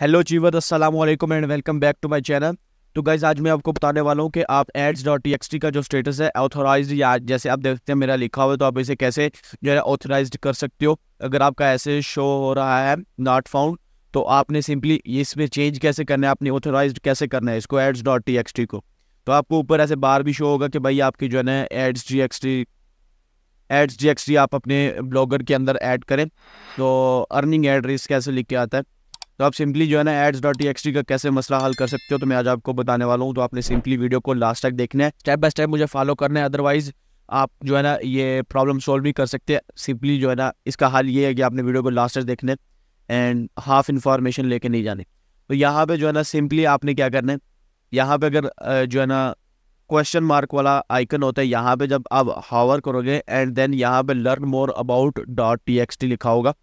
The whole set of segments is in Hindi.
हेलो जीवत असलम and welcome back to my channel तो गाइज आज मैं आपको बताने वाला हूँ कि आप ads dot T X T का जो स्टेटस है ऑथोराइज या जैसे आप देखते हैं मेरा लिखा हुआ तो आप इसे कैसे जो है ऑथोराइज कर सकते हो अगर आपका ऐसे शो हो रहा है नॉट फाउंड तो आपने सिंपली इसमें चेंज कैसे करना है आपने ऑथोराइज कैसे करना है इसको ads dot T X T को तो आपको ऊपर ऐसे बार भी शो होगा कि भाई आपकी जो है ना ads G X T ads G X T आप अपने ब्लॉगर के अंदर ऐड करें तो अर्निंग एड्रेस कैसे लिख के आता है तो आप सिंपली जो है ना एड्स डॉट टी का कैसे मसला हल कर सकते हो तो मैं आज आपको बताने वाला हूँ तो आपने सिंपली वीडियो को लास्ट तक देखना है स्टेप बाय स्टेप मुझे फॉलो करना है अदरवाइज आप जो है ना ये प्रॉब्लम सॉल्व भी कर सकते हैं सिंपली जो है ना इसका हल ये है कि आपने वीडियो को लास्ट तक देखना है एंड हाफ इन्फॉर्मेशन लेके नहीं जाने तो यहाँ पे जो है ना सिंपली आपने क्या करना है यहाँ पे अगर जो है ना क्वेश्चन मार्क वाला आइकन होता है यहाँ पे जब आप हावर करोगे एंड देन यहाँ पे learn more about dot T लिखा होगा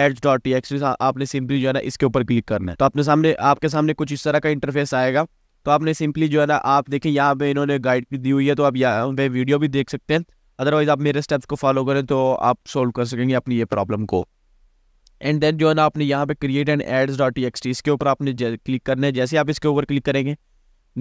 एड्स डॉट आपने सिंपली जो है ना इसके ऊपर क्लिक करना है तो अपने सामने आपके सामने कुछ इस तरह का इंटरफेस आएगा तो आपने सिंपली जो है ना आप देखें यहाँ पे इन्होंने गाइड भी दी हुई है तो आप यहाँ पे वीडियो भी देख सकते हैं अदरवाइज आप मेरे स्टेप्स को फॉलो करें तो आप सोल्व कर सकेंगे अपनी ये प्रॉब्लम को एंड देन जो है ना आपने यहाँ पे create and ads dot T X T इसके ऊपर आपने क्लिक करना है जैसे आप इसके ऊपर क्लिक करेंगे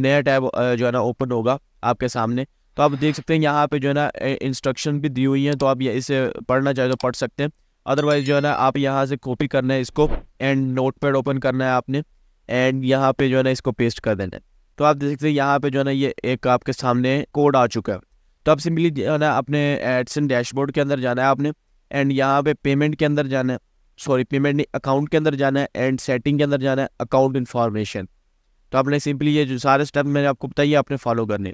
नया टैब जो है ना ओपन होगा आपके सामने तो आप देख सकते हैं यहाँ पे जो है ना इंस्ट्रक्शन भी दी हुई है तो आप ये इसे पढ़ना चाहे तो पढ़ सकते हैं अदरवाइज जो है ना आप यहाँ से कॉपी करना है इसको एंड नोट पैड ओपन करना है आपने एंड यहाँ पे जो है ना इसको पेस्ट कर देना है तो आप देख सकते हैं यहाँ पे जो है ना ये एक आपके सामने कोड आ चुका है तो आप सिंपली जो है ना अपने एडसन डैशबोर्ड के अंदर जाना है आपने एंड यहाँ पे पेमेंट के अंदर जाना है सॉरी पेमेंट नहीं अकाउंट के अंदर जाना है एंड सेटिंग के अंदर जाना है अकाउंट इन्फॉर्मेशन तो आपने सिंपली ये जो सारे स्टेप मैंने आपको बताइए आपने फॉलो करने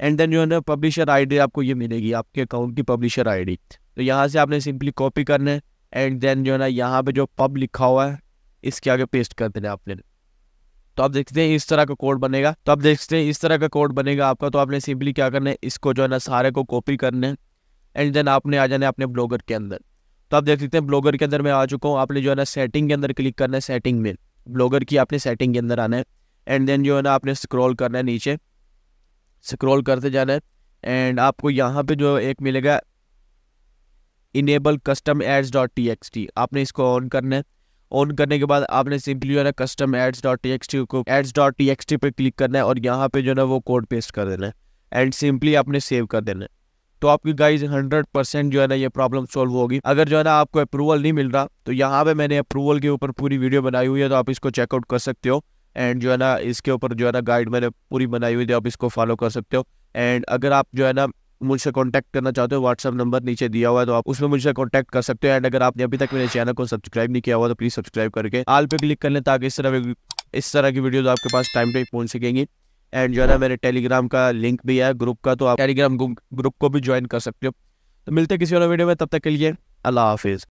एंड देन जो है पब्लिशर आईडी आपको ये मिलेगी आपके अकाउंट की पब्लिशर आईडी तो यहाँ से आपने सिंपली कॉपी करना है एंड देन जो है ना यहाँ पे जो पब लिखा हुआ है इसके आगे पेस्ट कर देना आपने तो आप देखते हैं इस तरह का कोड बनेगा तो आप देखते हैं इस तरह का कोड बनेगा आपका तो आपने सिंपली क्या करना है इसको जो है ना सारे को कॉपी करना है एंड देन आपने आ जाना है अपने ब्लॉगर के अंदर तो आप देख सकते हैं ब्लॉगर के अंदर मैं आ चुका हूँ आपने जो है ना सेटिंग के अंदर क्लिक करना है सेटिंग में ब्लॉगर की आपने सेटिंग के अंदर आना है एंड देन जो है ना आपने स्क्रॉल करना है नीचे स्क्रॉल करते जाना है एंड आपको यहाँ पे जो एक मिलेगा enable custom ads dot T X T आपने इसको ऑन करना है ऑन करने के बाद आपने सिंपली जो है ना custom ads dot T X T को ads dot T X T पर क्लिक करना है और यहाँ पे जो है ना वो कोड पेस्ट कर देना है एंड सिंपली आपने सेव कर देना है तो आपकी गाइज हंड्रेड परसेंट जो है ना ये प्रॉब्लम सॉल्व होगी अगर जो है ना आपको अप्रूवल नहीं मिल रहा तो यहाँ पे मैंने अप्रूवल के ऊपर पूरी वीडियो बनाई हुई है तो आप इसको चेकआउट कर सकते हो एंड जो है ना इसके ऊपर जो है ना गाइड मैंने पूरी बनाई हुई थी आप इसको फॉलो कर सकते हो एंड अगर आप जो है ना मुझसे कांटेक्ट करना चाहते हो व्हाट्सअप नंबर नीचे दिया हुआ है तो आप उसमें मुझसे कांटेक्ट कर सकते हो एंड अगर आपने अभी तक मेरे चैनल को सब्सक्राइब नहीं किया हुआ तो प्लीज़ सब्सक्राइब करके आल पे क्लिक कर लें ताकि इस तरह इस तरह की वीडियोज आपके पास टाइम टाइम पहुंच सकेंगी एंड जो है ना मेरे टेलीग्राम का लिंक भी है ग्रुप का तो आप टेलीग्राम ग्रुप को भी ज्वाइन कर सकते हो तो मिलते किसी और वीडियो में तब तक के लिए अल्लाह हाफिज़